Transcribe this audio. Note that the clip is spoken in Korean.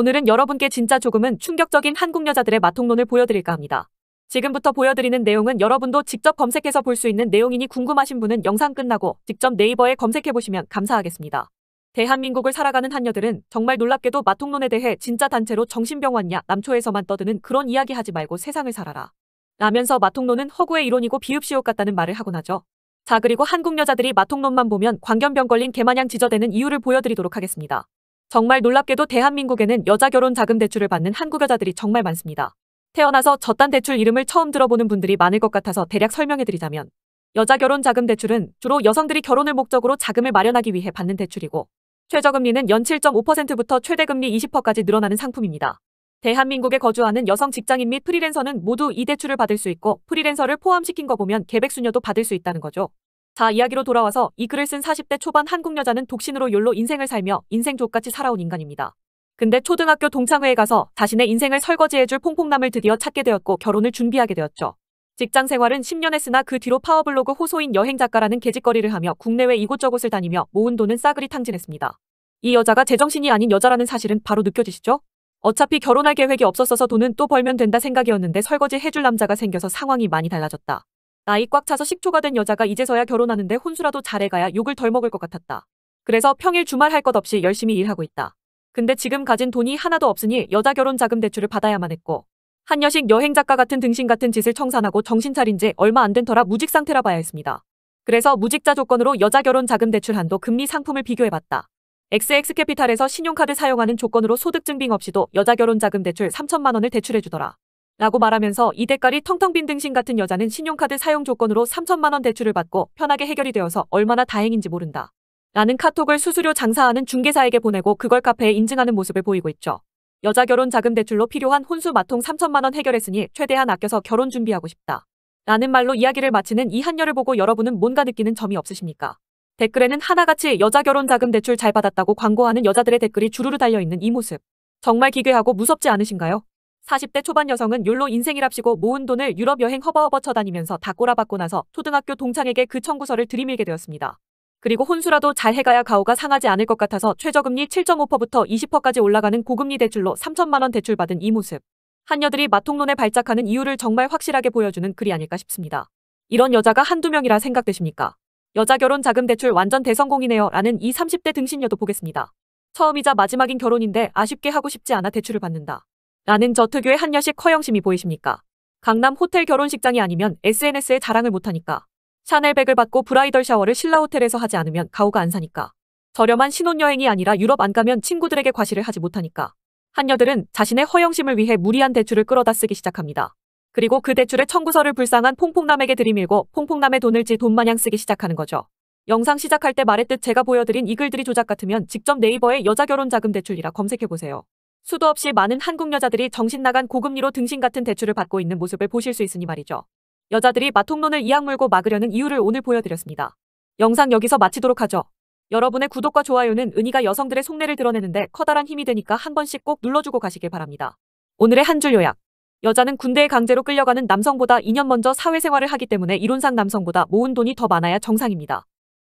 오늘은 여러분께 진짜 조금은 충격적인 한국 여자들의 마통론을 보여드릴까 합니다. 지금부터 보여드리는 내용은 여러분도 직접 검색해서 볼 수 있는 내용이니 궁금하신 분은 영상 끝나고 직접 네이버에 검색해보시면 감사하겠습니다. 대한민국을 살아가는 한녀들은 정말 놀랍게도 마통론에 대해 진짜 단체로 정신병 왔냐 남초에서만 떠드는 그런 이야기 하지 말고 세상을 살아라. 라면서 마통론은 허구의 이론이고 비읍시옷 같다는 말을 하곤 하죠. 자 그리고 한국 여자들이 마통론만 보면 광견병 걸린 개마냥 지저대는 이유를 보여드리도록 하겠습니다. 정말 놀랍게도 대한민국에는 여자 결혼 자금 대출을 받는 한국 여자들이 정말 많습니다. 태어나서 저딴 대출 이름을 처음 들어보는 분들이 많을 것 같아서 대략 설명해드리자면 여자 결혼 자금 대출은 주로 여성들이 결혼을 목적으로 자금을 마련하기 위해 받는 대출이고 최저금리는 연 7.5%부터 최대금리 20%까지 늘어나는 상품입니다. 대한민국에 거주하는 여성 직장인 및 프리랜서는 모두 이 대출을 받을 수 있고 프리랜서를 포함시킨 거 보면 계백수녀도 받을 수 있다는 거죠. 자 이야기로 돌아와서 이 글을 쓴 40대 초반 한국 여자는 독신으로 욜로 인생을 살며 인생 족같이 살아온 인간입니다. 근데 초등학교 동창회에 가서 자신의 인생을 설거지해줄 퐁퐁남을 드디어 찾게 되었고 결혼을 준비하게 되었죠. 직장 생활은 10년 했으나 그 뒤로 파워블로그 호소인 여행작가라는 계직거리를 하며 국내외 이곳저곳을 다니며 모은 돈은 싸그리 탕진했습니다. 이 여자가 제정신이 아닌 여자라는 사실은 바로 느껴지시죠? 어차피 결혼할 계획이 없었어서 돈은 또 벌면 된다 생각이었는데 설거지 해줄 남자가 생겨서 상황이 많이 달라졌다. 나이 꽉 차서 식초가 된 여자가 이제서야 결혼하는데 혼수라도 잘해가야 욕을 덜 먹을 것 같았다. 그래서 평일 주말 할 것 없이 열심히 일하고 있다. 근데 지금 가진 돈이 하나도 없으니 여자 결혼 자금 대출을 받아야만 했고 한여식 여행 작가 같은 등신 같은 짓을 청산하고 정신 차린 지 얼마 안 된 터라 무직 상태라 봐야 했습니다. 그래서 무직자 조건으로 여자 결혼 자금 대출 한도 금리 상품을 비교해봤다. XX캐피탈에서 신용카드 사용하는 조건으로 소득 증빙 없이도 여자 결혼 자금 대출 3천만 원을 대출해주더라. 라고 말하면서 이대가리 텅텅 빈 등신 같은 여자는 신용카드 사용 조건으로 3천만 원 대출을 받고 편하게 해결이 되어서 얼마나 다행인지 모른다. 라는 카톡을 수수료 장사하는 중개사에게 보내고 그걸 카페에 인증하는 모습을 보이고 있죠. 여자 결혼 자금 대출로 필요한 혼수 마통 3천만 원 해결했으니 최대한 아껴서 결혼 준비하고 싶다. 라는 말로 이야기를 마치는 이 한녀를 보고 여러분은 뭔가 느끼는 점이 없으십니까? 댓글에는 하나같이 여자 결혼 자금 대출 잘 받았다고 광고하는 여자들의 댓글이 주르르 달려있는 이 모습. 정말 기괴하고 무섭지 않으신가요? 40대 초반 여성은 욜로 인생이랍시고 모은 돈을 유럽 여행 허버허버 쳐다니면서 다 꼬라박고 나서 초등학교 동창에게 그 청구서를 들이밀게 되었습니다. 그리고 혼수라도 잘 해가야 가오가 상하지 않을 것 같아서 최저금리 7.5%부터 20%까지 올라가는 고금리 대출로 3천만 원 대출받은 이 모습. 한녀들이 마통론에 발작하는 이유를 정말 확실하게 보여주는 글이 아닐까 싶습니다. 이런 여자가 한두 명이라 생각되십니까? 여자 결혼 자금 대출 완전 대성공이네요 라는 이 30대 등신녀도 보겠습니다. 처음이자 마지막인 결혼인데 아쉽게 하고 싶지 않아 대출을 받는다. 라는 저 특유의 한여식 허영심이 보이십니까? 강남 호텔 결혼식장이 아니면 SNS에 자랑을 못하니까. 샤넬백을 받고 브라이덜 샤워를 신라호텔에서 하지 않으면 가오가 안 사니까. 저렴한 신혼여행이 아니라 유럽 안 가면 친구들에게 과시를 하지 못하니까. 한녀들은 자신의 허영심을 위해 무리한 대출을 끌어다 쓰기 시작합니다. 그리고 그 대출의 청구서를 불쌍한 퐁퐁남에게 들이밀고 퐁퐁남의 돈을 지 돈마냥 쓰기 시작하는 거죠. 영상 시작할 때 말했듯 제가 보여드린 이글들이 조작 같으면 직접 네이버에 여자 결혼 자금 대출이라 검색해보세요. 수도 없이 많은 한국 여자들이 정신나간 고금리로 등신 같은 대출을 받고 있는 모습을 보실 수 있으니 말이죠. 여자들이 마통론을 이악 물고 막으려는 이유를 오늘 보여드렸습니다. 영상 여기서 마치도록 하죠. 여러분의 구독과 좋아요는 은희가 여성들의 속내를 드러내는데 커다란 힘이 되니까 한 번씩 꼭 눌러주고 가시길 바랍니다. 오늘의 한 줄 요약. 여자는 군대에 강제로 끌려가는 남성보다 2년 먼저 사회생활을 하기 때문에 이론상 남성보다 모은 돈이 더 많아야 정상입니다.